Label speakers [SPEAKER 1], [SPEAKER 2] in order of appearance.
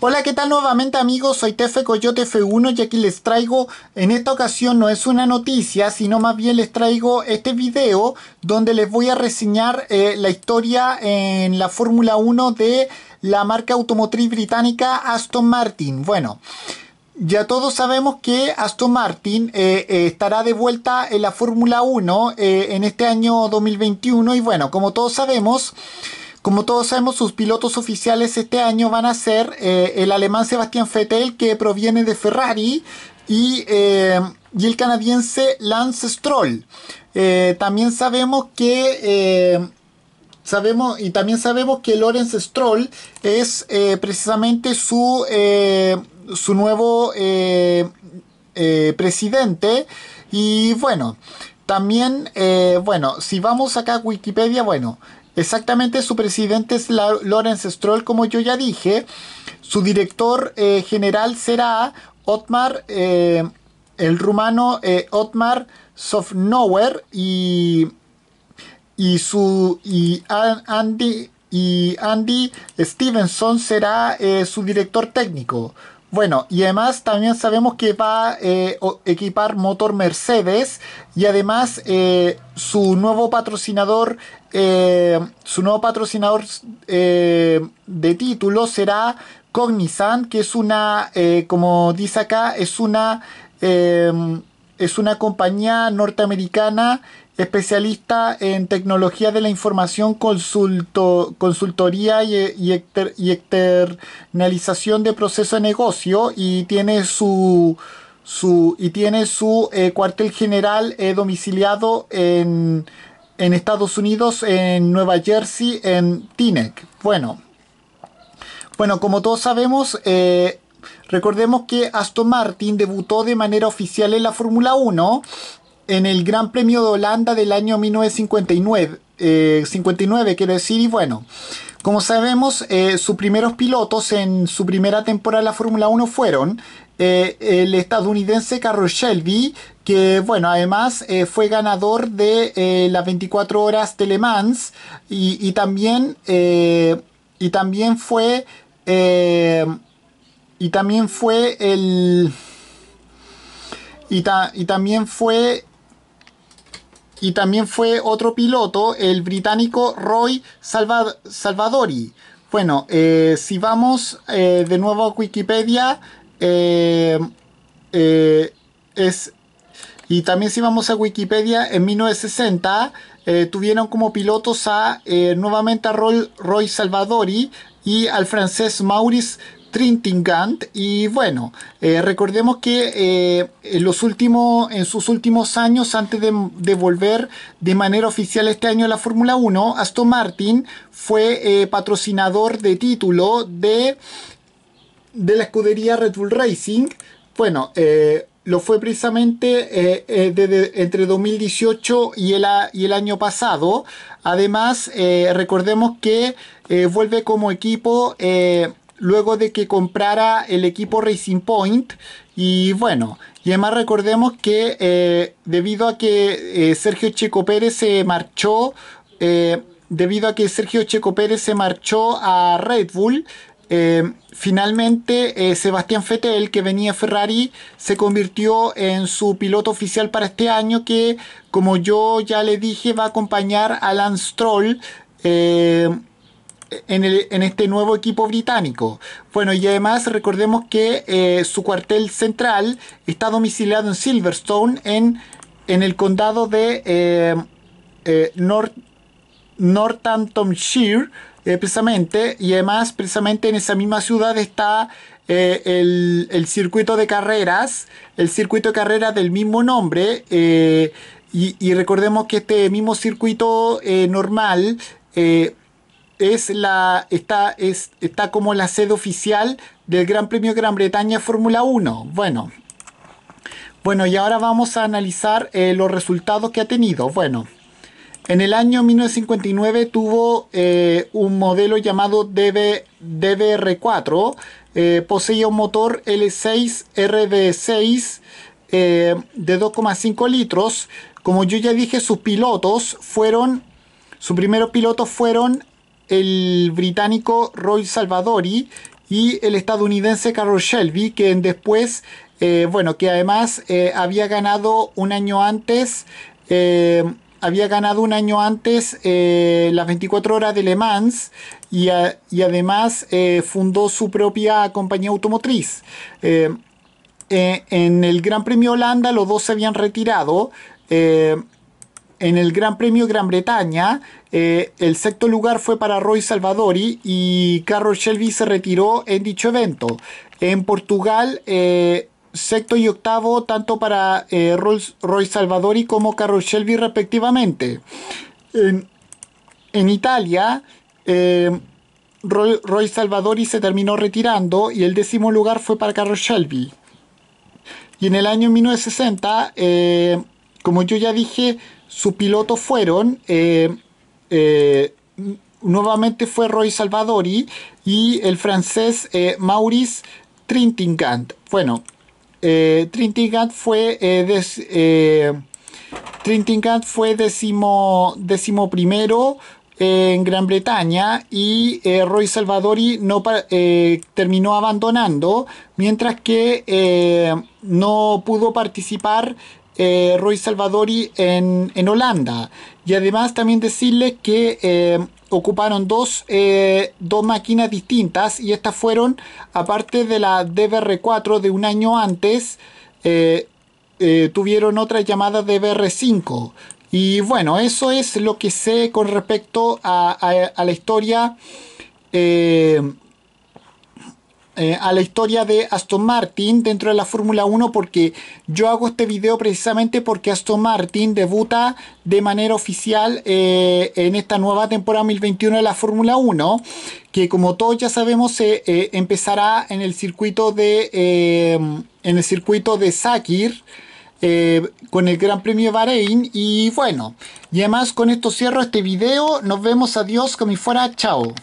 [SPEAKER 1] Hola, ¿qué tal nuevamente amigos? Soy Tefe Coyote F1 y aquí les traigo, en esta ocasión no es una noticia, sino más bien les traigo este video donde les voy a reseñar eh, la historia en la Fórmula 1 de la marca automotriz británica Aston Martin. Bueno, ya todos sabemos que Aston Martin eh, eh, estará de vuelta en la Fórmula 1 en este año 2021 y bueno, como todos sabemos... Como todos sabemos, sus pilotos oficiales este año van a ser eh, el alemán Sebastián Vettel, que proviene de Ferrari, y, eh, el canadiense Lance Stroll. Eh, también sabemos que sabemos y también sabemos que Lorenz Stroll es precisamente su su nuevo presidente y bueno. También, bueno, si vamos acá a Wikipedia, bueno, Exactamente, su presidente es Lawrence Stroll, como yo ya dije. Su director eh, general será Otmar, eh, el rumano eh, Otmar Sofnower y, su Andy y Andy Stevenson será su director técnico. Bueno, y además también sabemos que va a eh, equipar motor Mercedes y además eh, su nuevo patrocinador, eh, su nuevo patrocinador de título será Cognizant, que es una, como dice acá, es una, es una compañía norteamericana especialista en Tecnología de la información, consultoría y, y, externalización de proceso de negocio y tiene su, su y tiene su eh, cuartel general eh, domiciliado en, en Estados Unidos, en Nueva Jersey, en Tinec. Bueno, bueno, como todos sabemos, eh, recordemos que Aston Martin debutó de manera oficial en la Fórmula 1 en el Gran Premio de Holanda del año 1959, 59 eh, quiero decir, y bueno, como sabemos, eh, sus primeros pilotos en su primera temporada de la Fórmula 1 fueron eh, el estadounidense Carlos Shelby, que bueno, además fue ganador de las 24 horas de Le Mans y, también, y también fue y también fue el y, y también fue y también fue otro piloto, el británico Roy Salvadori. Bueno, eh, si vamos eh, de nuevo a Wikipedia, eh, es, y también si vamos a Wikipedia, en 1960 tuvieron como pilotos a nuevamente a Roy, Roy Salvadori y al francés Maurice Trintingant y bueno, eh, recordemos que eh, en, los últimos, en sus últimos años, antes de, volver de manera oficial este año a la Fórmula 1, Aston Martin fue eh, patrocinador de título de, de la escudería Red Bull Racing. Bueno, lo fue precisamente entre 2018 y el, año pasado. Además, recordemos que vuelve como equipo luego de que comprara el equipo Racing Point. Y bueno, y además recordemos que eh, debido a que eh, Sergio Checo Pérez se marchó, eh, debido a que Sergio Checo Pérez se marchó a Red Bull, finalmente Sebastián Fettel, que venía a Ferrari, se convirtió en su piloto oficial para este año que, como yo ya le dije, va a acompañar a Lance Stroll en, este nuevo equipo británico. Bueno, y además recordemos que eh, su cuartel central está domiciliado en Silverstone, en, en el condado de eh, eh, North, Northamptonshire, precisamente, y además precisamente en esa misma ciudad está el, circuito de carreras, el circuito de carreras del mismo nombre. Y, recordemos que este mismo circuito normal es la, está, es, está como la sede oficial del Gran Premio Gran Bretaña Fórmula 1. Bueno. Bueno, y ahora vamos a analizar eh, los resultados que ha tenido. Bueno, en el año 1959 tuvo eh, un modelo llamado DB, DBR4, eh, poseía un motor L6 rd 6 de 2,5 litros. Como yo ya dije, sus pilotos fueron, sus primeros pilotos fueron el británico Roy Salvadori y el estadounidense Carroll Shelby, que después, eh, bueno, que además eh, había ganado un año antes, eh, había ganado un año antes las 24 horas de Le Mans y, y además fundó su propia compañía automotriz. en el Gran Premio Holanda los dos se habían retirado en el Gran Premio Gran Bretaña, eh, el sexto lugar fue para Roy Salvadori y Carlos Shelby se retiró en dicho evento. En Portugal, eh, sexto y octavo, tanto para eh, Roy Salvadori como Carlos Shelby respectivamente. En, Italia, Roy, Salvadori se terminó retirando y el décimo lugar fue para Carlos Shelby. Y en el año 1960, como yo ya dije, su piloto fueron eh, eh, nuevamente fue Roy Salvadori y el francés eh, Maurice Trintignant. Bueno, Trintingant fue décimo, décimo primero en Gran Bretaña y eh, Roy Salvadori no eh, terminó abandonando, mientras que eh, no pudo participar Roy Salvadori en, Holanda. Y además también decirles que ocuparon dos, dos máquinas distintas y estas fueron, aparte de la DBR4 de un año antes, tuvieron otra llamada DBR5 y bueno, eso es lo que sé con respecto a, la historia. Eh, eh, a la historia de Aston Martin dentro de la Fórmula 1 porque yo hago este video precisamente porque Aston Martin debuta de manera oficial eh, en esta nueva temporada 2021 de la Fórmula 1 que como todos ya sabemos se empezará en el circuito de en el circuito de Sakir eh, con el Gran Premio de Bahrein. Y bueno, y además con esto cierro este video. Nos vemos, adiós, como y fuera, chao.